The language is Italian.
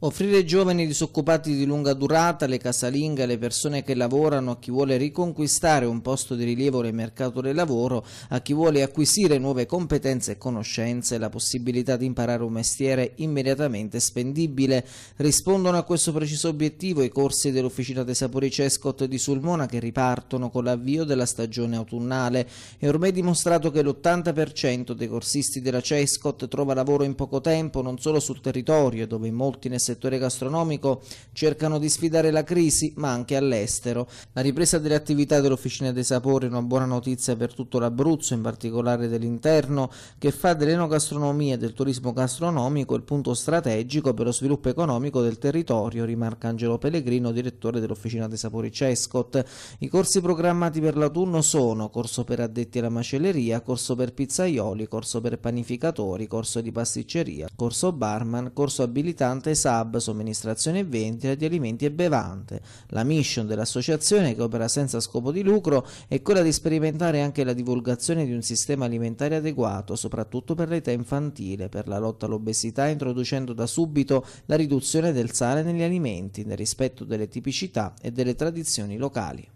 Offrire ai giovani disoccupati di lunga durata, le casalinghe, le persone che lavorano, a chi vuole riconquistare un posto di rilievo nel mercato del lavoro, a chi vuole acquisire nuove competenze e conoscenze, la possibilità di imparare un mestiere immediatamente spendibile. Rispondono a questo preciso obiettivo i corsi dell'Officina dei Sapori Cescott di Sulmona che ripartono con l'avvio della stagione autunnale. È ormai dimostrato che l'80% dei corsisti della Cescott trova lavoro in poco tempo, non solo sul territorio, dove molti ne settore gastronomico cercano di sfidare la crisi, ma anche all'estero. La ripresa delle attività dell'Officina dei Sapori è una buona notizia per tutto l'Abruzzo, in particolare dell'interno, che fa dell'enogastronomia e del turismo gastronomico il punto strategico per lo sviluppo economico del territorio, rimarca Angelo Pellegrino, direttore dell'Officina dei Sapori Cescot. I corsi programmati per l'autunno sono corso per addetti alla macelleria, corso per pizzaioli, corso per panificatori, corso di pasticceria, corso barman, corso abilitante e sala pub, somministrazione e vendita di alimenti e bevande. La mission dell'associazione, che opera senza scopo di lucro, è quella di sperimentare anche la divulgazione di un sistema alimentare adeguato, soprattutto per l'età infantile, per la lotta all'obesità, introducendo da subito la riduzione del sale negli alimenti, nel rispetto delle tipicità e delle tradizioni locali.